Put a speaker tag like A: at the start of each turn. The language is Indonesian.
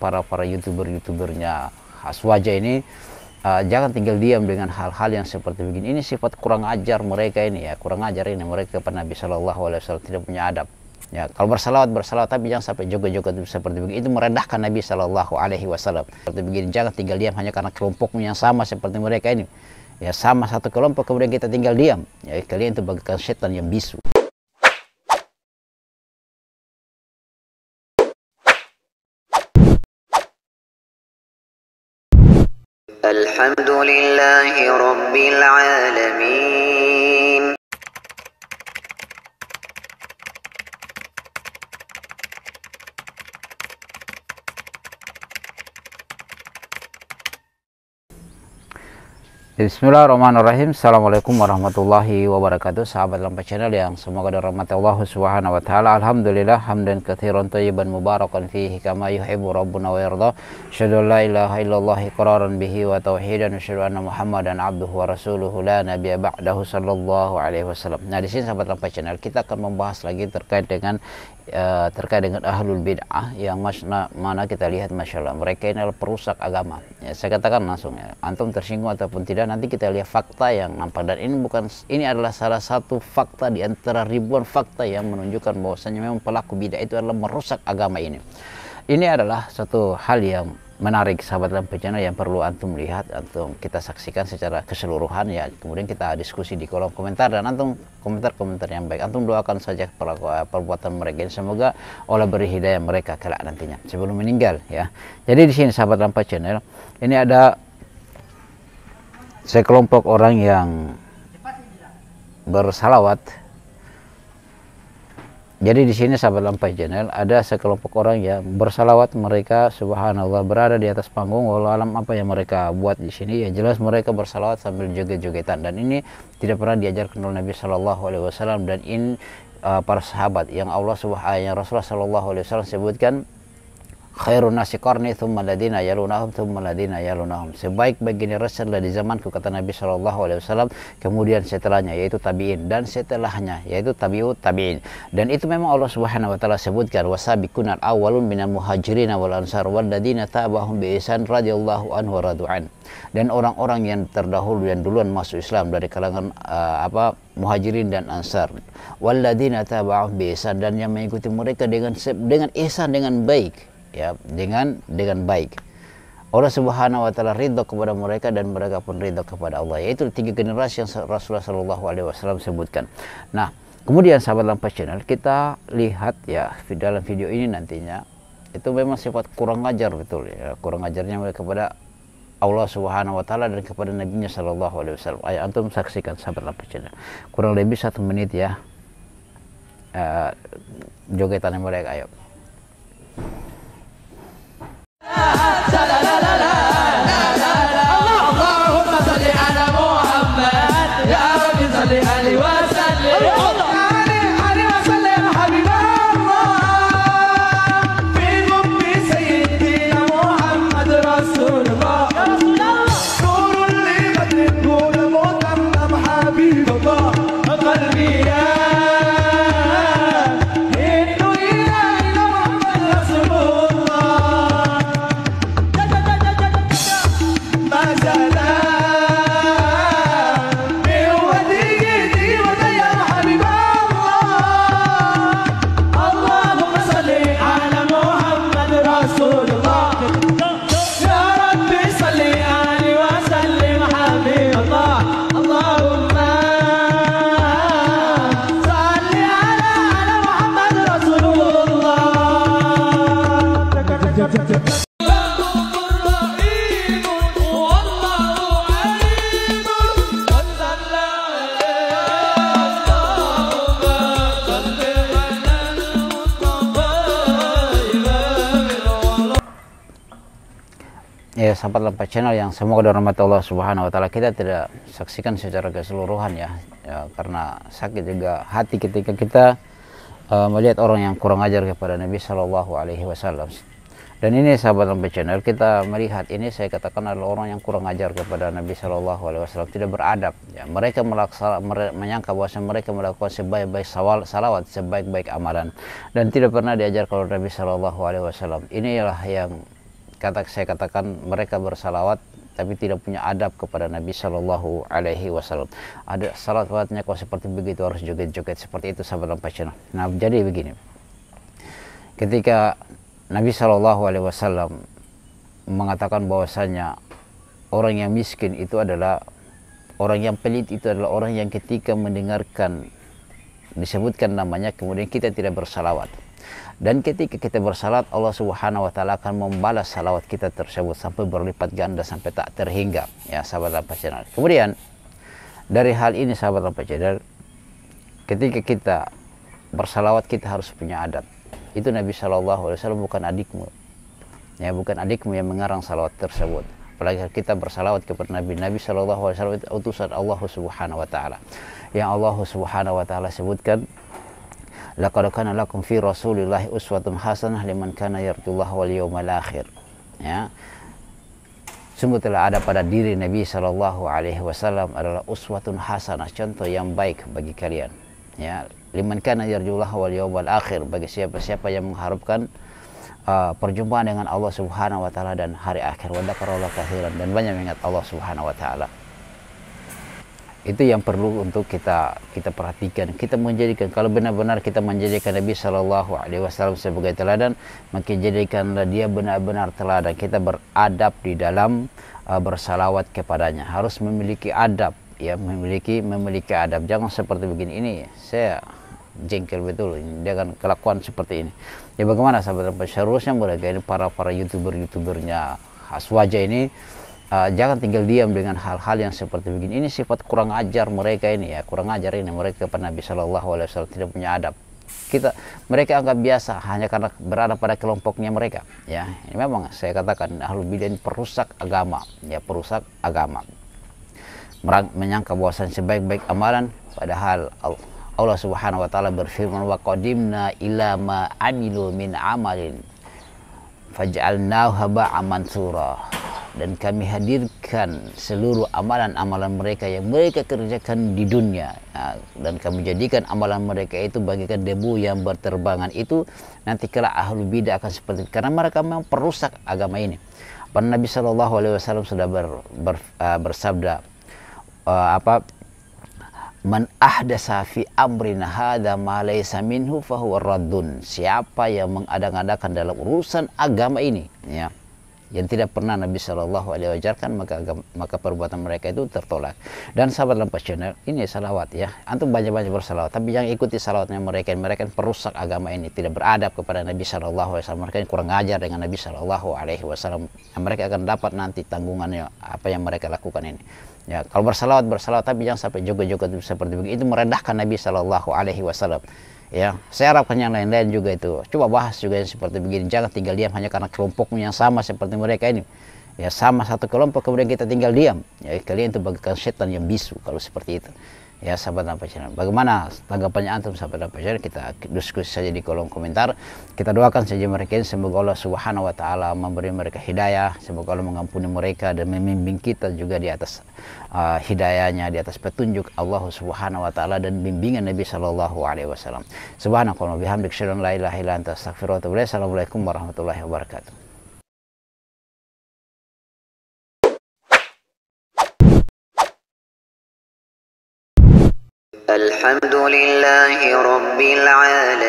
A: para para youtuber youtubernya Aswaja ini uh, jangan tinggal diam dengan hal-hal yang seperti begini ini sifat kurang ajar mereka ini ya kurang ajar ini mereka kepada Nabi Shallallahu Alaihi Wasallam tidak punya adab ya kalau bersalawat bersalawat tapi jangan sampai joget-joget seperti begini itu merendahkan Nabi Shallallahu Alaihi Wasallam seperti begini jangan tinggal diam hanya karena kelompoknya yang sama seperti mereka ini ya sama satu kelompok kemudian kita tinggal diam ya kalian itu bagaikan setan yang bisu Alhamdulillahi Bismillahirrahmanirrahim Assalamualaikum warahmatullahi wabarakatuh Sahabat Lampa Channel yang semoga rahmat Allah subhanahu wa ta'ala Alhamdulillah Hamdan kathiran tayyiban mubarakan fihi Kama yuhibu Rabbuna wa yirda Asyadu la ilaha illallahi qararan bihi wa tauhidan Asyadu anna muhammadan abduhu wa rasuluhu La nabiya ba'dahu sallallahu alaihi wasallam Nah di sini sahabat Lampa Channel kita akan membahas lagi terkait dengan Eh, terkait dengan ahlul bid'ah yang masna, mana kita lihat masya Allah mereka ini adalah perusak agama ya, saya katakan langsung ya antum tersinggung ataupun tidak nanti kita lihat fakta yang nampak dan ini bukan ini adalah salah satu fakta di antara ribuan fakta yang menunjukkan bahwasanya memang pelaku bid'ah itu adalah merusak agama ini ini adalah satu hal yang menarik sahabat lampu channel yang perlu antum lihat antum kita saksikan secara keseluruhan ya kemudian kita diskusi di kolom komentar dan antum komentar-komentar yang baik antum doakan saja eh, perbuatan mereka ini semoga Allah beri hidayah mereka kelak nantinya sebelum meninggal ya jadi di sini sahabat lampu channel ini ada sekelompok orang yang bersalawat jadi di sini sahabat lampai channel ada sekelompok orang yang bersalawat mereka subhanallah berada di atas panggung walau alam apa yang mereka buat di sini ya jelas mereka bersalawat sambil joget-jogetan dan ini tidak pernah diajarkan oleh Nabi Shallallahu Alaihi Wasallam dan ini uh, para sahabat yang Allah subhanahu yang Rasulullah Shallallahu Alaihi Wasallam sebutkan khairun nasi qarni thumma ladina yalunahum thumma ladina yalunahum sebaik-baik generasi adalah di zamanku kata Nabi Shallallahu alaihi wasallam kemudian setelahnya yaitu tabi'in dan setelahnya yaitu tabi'ut tabi'in dan itu memang Allah Subhanahu wa taala sebutkan wasabiqunal awwalun minal muhajirin wal ansar wal ladina tabahum bi ihsan radhiyallahu anhu radu'an dan orang-orang yang terdahulu dan duluan masuk Islam dari kalangan uh, apa muhajirin dan ansar walladzina tabahum bi ihsan dan yang mengikuti mereka dengan dengan ihsan dengan baik ya dengan dengan baik. Allah Subhanahu wa taala ridha kepada mereka dan mereka pun ridha kepada Allah. Yaitu tiga generasi yang Rasulullah Shallallahu alaihi wasallam sebutkan. Nah, kemudian sahabat lampa Channel kita lihat ya di dalam video ini nantinya itu memang sifat kurang ajar betul ya, kurang ajarnya mereka kepada Allah Subhanahu wa taala dan kepada nabinya Shallallahu alaihi wasallam. Ayo antum saksikan sahabat lampa Channel. Kurang lebih satu menit ya. Uh, jogetan mereka ayo. Ура! Ya sahabat lampa channel yang semoga dirahmati Allah subhanahu wa ta'ala Kita tidak saksikan secara keseluruhan ya, ya Karena sakit juga hati ketika kita uh, Melihat orang yang kurang ajar kepada Nabi Sallallahu Alaihi Wasallam Dan ini sahabat lampa channel Kita melihat ini saya katakan adalah orang yang kurang ajar kepada Nabi Sallallahu Alaihi Wasallam Tidak beradab ya, Mereka melaksa, mere, menyangka bahwa mereka melakukan sebaik-baik salawat Sebaik-baik amalan Dan tidak pernah diajar kalau Nabi Sallallahu Alaihi Wasallam Inilah yang kata saya katakan mereka bersalawat tapi tidak punya adab kepada Nabi Shallallahu Alaihi Wasallam. Ada salawatnya kok seperti begitu harus joget-joget seperti itu sahabat Lampacina. Nah jadi begini, ketika Nabi Shallallahu Alaihi Wasallam mengatakan bahwasanya orang yang miskin itu adalah orang yang pelit itu adalah orang yang ketika mendengarkan disebutkan namanya kemudian kita tidak bersalawat. Dan ketika kita bersalat, Allah Subhanahu wa taala akan membalas salawat kita tersebut sampai berlipat ganda sampai tak terhingga. Ya, sahabat Lampa Channel. Kemudian dari hal ini sahabat Lampa Channel, ketika kita bersalawat kita harus punya adab. Itu Nabi Shallallahu alaihi wasallam bukan adikmu. Ya, bukan adikmu yang mengarang salawat tersebut. Apalagi kita bersalawat kepada Nabi Nabi Shallallahu alaihi wasallam utusan Allah Subhanahu wa taala. Yang Allah Subhanahu wa taala sebutkan laqad kana lakum fi rasulillahi uswatun hasanah liman kana yarjullaha wal yawmal akhir ya sungguh telah ada pada diri Nabi Shallallahu Alaihi Wasallam adalah uswatun hasanah contoh yang baik bagi kalian ya liman kana yarjullaha wal yawmal akhir bagi siapa-siapa yang mengharapkan uh, perjumpaan dengan Allah Subhanahu wa taala dan hari akhir wa dan banyak mengingat Allah Subhanahu wa taala itu yang perlu untuk kita kita perhatikan kita menjadikan kalau benar-benar kita menjadikan Nabi Shallallahu Alaihi Wasallam sebagai teladan maka jadikanlah dia benar-benar teladan kita beradab di dalam uh, bersalawat kepadanya harus memiliki adab ya memiliki memiliki adab jangan seperti begini ini saya jengkel betul ini dengan kelakuan seperti ini ya bagaimana sahabat seharusnya mereka ini para para youtuber youtubernya Aswaja ini uh, jangan tinggal diam dengan hal-hal yang seperti begini. Ini sifat kurang ajar mereka ini ya, kurang ajar ini mereka kepada Nabi Shallallahu Alaihi Wasallam tidak punya adab. Kita mereka anggap biasa hanya karena berada pada kelompoknya mereka. Ya, ini memang saya katakan ahlu bidah perusak agama, ya perusak agama. Merang, menyangka bahwasan sebaik-baik amalan padahal Allah, Allah Subhanahu wa taala berfirman wa qadimna ila ma amilu min amalin faj'alnahu haba'an mansurah dan kami hadirkan seluruh amalan-amalan mereka yang mereka kerjakan di dunia nah, dan kami jadikan amalan mereka itu bagikan debu yang berterbangan itu nanti kala ahlu bidah akan seperti itu karena mereka memang perusak agama ini Para Nabi Shallallahu Alaihi Wasallam sudah ber, ber, uh, bersabda uh, apa man ahda safi amrina nahada ma laysa minhu fahuwa raddun siapa yang mengadang adakan dalam urusan agama ini ya yang tidak pernah Nabi Shallallahu Alaihi Wasallam maka maka perbuatan mereka itu tertolak. Dan sahabat lempas channel ini salawat ya, antum banyak-banyak bersalawat, tapi yang ikuti salawatnya mereka, mereka perusak agama ini, tidak beradab kepada Nabi Shallallahu Alaihi Wasallam, mereka yang kurang ajar dengan Nabi Shallallahu Alaihi Wasallam, mereka akan dapat nanti tanggungannya apa yang mereka lakukan ini. Ya, kalau bersalawat bersalawat tapi jangan sampai jogo-jogo seperti begitu itu merendahkan Nabi Shallallahu Alaihi Wasallam ya saya harapkan yang lain-lain juga itu coba bahas juga yang seperti begini jangan tinggal diam hanya karena kelompokmu yang sama seperti mereka ini ya sama satu kelompok kemudian kita tinggal diam ya kalian itu bagikan setan yang bisu kalau seperti itu ya sahabat apa channel bagaimana tanggapannya antum sahabat apa channel kita diskusi saja di kolom komentar kita doakan saja mereka ini semoga Allah subhanahu wa ta'ala memberi mereka hidayah semoga Allah mengampuni mereka dan membimbing kita juga di atas uh, hidayahnya di atas petunjuk Allah subhanahu wa ta'ala dan bimbingan Nabi sallallahu alaihi wasallam subhanakallah assalamualaikum warahmatullahi wabarakatuh رب العالمين